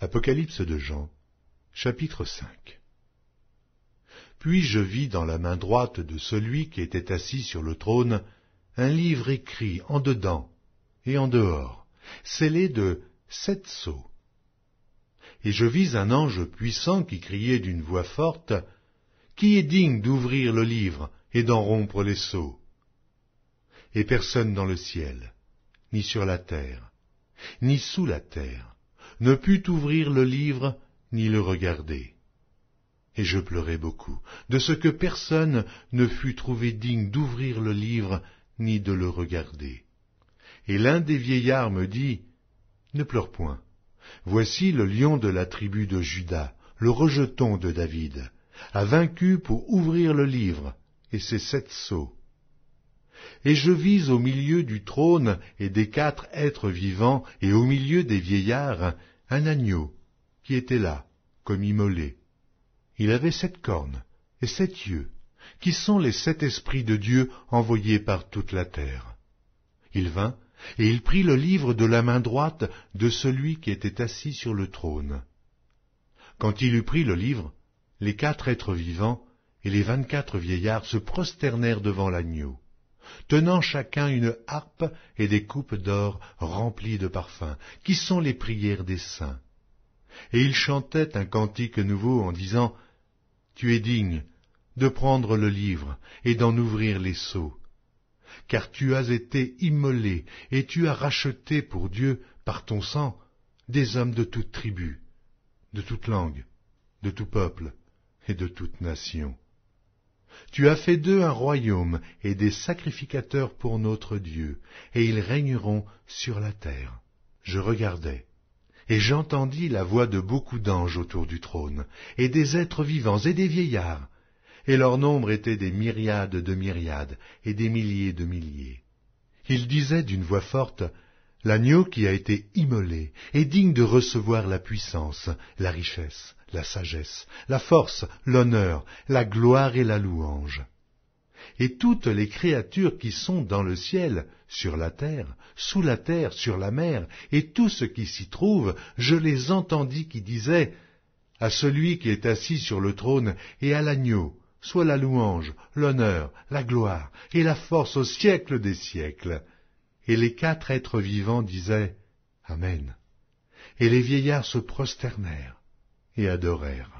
Apocalypse de Jean, chapitre 5 Puis je vis dans la main droite de celui qui était assis sur le trône un livre écrit en dedans et en dehors, scellé de sept sceaux. Et je vis un ange puissant qui criait d'une voix forte, Qui est digne d'ouvrir le livre et d'en rompre les sceaux Et personne dans le ciel, ni sur la terre, ni sous la terre, ne put ouvrir le livre ni le regarder. Et je pleurai beaucoup, de ce que personne ne fut trouvé digne d'ouvrir le livre ni de le regarder. Et l'un des vieillards me dit, Ne pleure point. Voici le lion de la tribu de Judas, le rejeton de David, a vaincu pour ouvrir le livre et ses sept sceaux et je vis au milieu du trône et des quatre êtres vivants et au milieu des vieillards un agneau qui était là, comme immolé. Il avait sept cornes et sept yeux, qui sont les sept esprits de Dieu envoyés par toute la terre. Il vint, et il prit le livre de la main droite de celui qui était assis sur le trône. Quand il eut pris le livre, les quatre êtres vivants et les vingt-quatre vieillards se prosternèrent devant l'agneau tenant chacun une harpe et des coupes d'or remplies de parfums, qui sont les prières des saints. Et ils chantaient un cantique nouveau en disant, Tu es digne de prendre le livre et d'en ouvrir les sceaux, car tu as été immolé et tu as racheté pour Dieu par ton sang des hommes de toute tribu, de toute langue, de tout peuple et de toute nation. Tu as fait d'eux un royaume et des sacrificateurs pour notre Dieu, et ils régneront sur la terre. Je regardai, et j'entendis la voix de beaucoup d'anges autour du trône, et des êtres vivants et des vieillards, et leur nombre était des myriades de myriades et des milliers de milliers. Ils disaient d'une voix forte, L'agneau qui a été immolé est digne de recevoir la puissance, la richesse, la sagesse, la force, l'honneur, la gloire et la louange. Et toutes les créatures qui sont dans le ciel, sur la terre, sous la terre, sur la mer, et tout ce qui s'y trouve, je les entendis qui disaient à celui qui est assis sur le trône et à l'agneau, soit la louange, l'honneur, la gloire et la force au siècle des siècles. Et les quatre êtres vivants disaient Amen. Et les vieillards se prosternèrent et adorèrent.